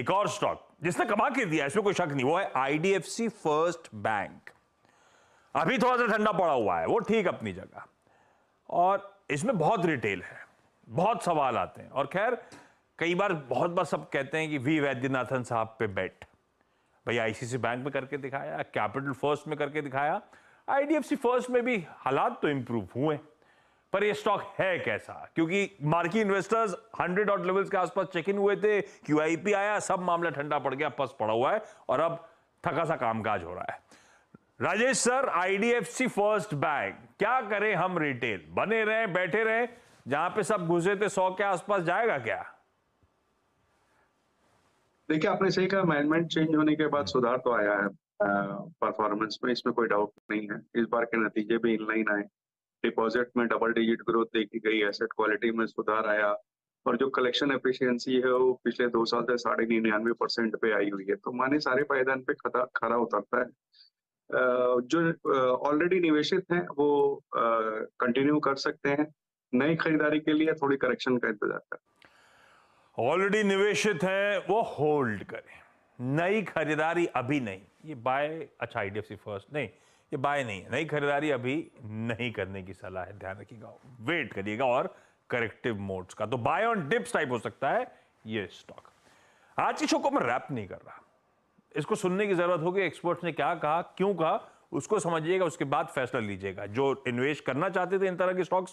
एक और स्टॉक जिसने कमा के दिया इसमें कोई शक नहीं वो है आईडीएफसी फर्स्ट बैंक अभी थोड़ा सा ठंडा पड़ा हुआ है वो ठीक अपनी जगह और इसमें बहुत रिटेल है बहुत सवाल आते हैं और खैर कई बार बहुत बार सब कहते हैं कि वी वैद्यनाथन साहब पे बैठ भाई आईसीसी बैंक में करके दिखाया कैपिटल फर्स्ट में करके दिखाया आईडीएफसी फर्स्ट में भी हालात तो इंप्रूव हुए पर ये स्टॉक है कैसा क्योंकि marquee investors hundred dot levels के आसपास चेक इन हुए थे क्यूआईपी आया सब मामला ठंडा पड़ गया पस पड़ा हुआ है और अब थका सा कामकाज हो रहा है Rajesh sir IDFC first bank क्या करें हम रिटेल बने रहे बैठे रहे जहां पे सब घुसे थे सौ के आसपास जाएगा क्या देखिए आपने सही कहा मैनेजमेंट चेंज होने के बाद सुधार तो आया है परफॉर्मेंस में इसमें कोई डाउट नहीं है इस बार के नतीजे भी इनलाइन आए डिपॉजिट में डबल डिजिट ग्रोथ देखी गई एसेट क्वालिटी में सुधार आया और जो कलेक्शन एफिशिएंसी है वो पिछले दो साल से साढ़े निन्यानवे परसेंट पे आई हुई है तो माने सारे पायदान पे खता खरा उतरता है जो ऑलरेडी निवेशित हैं वो कंटिन्यू कर सकते हैं नई खरीदारी के लिए थोड़ी करेक्शन का इंतजार करें ऑलरेडी निवेशित है वो होल्ड करें नई खरीदारी अभी नहीं ये बाय अच्छा आई फर्स्ट नहीं ये बाय नहीं नई खरीदारी अभी नहीं करने की सलाह है ध्यान रखिएगा वेट करिएगा और करेक्टिव मोड्स का तो बाय ऑन डिप्स टाइप हो सकता है ये स्टॉक आज की शो को मैं रैप नहीं कर रहा इसको सुनने की जरूरत होगी एक्सपर्ट्स ने क्या कहा क्यों कहा उसको समझिएगा उसके बाद फैसला लीजिएगा जो इन्वेस्ट करना चाहते थे इन तरह के स्टॉक्स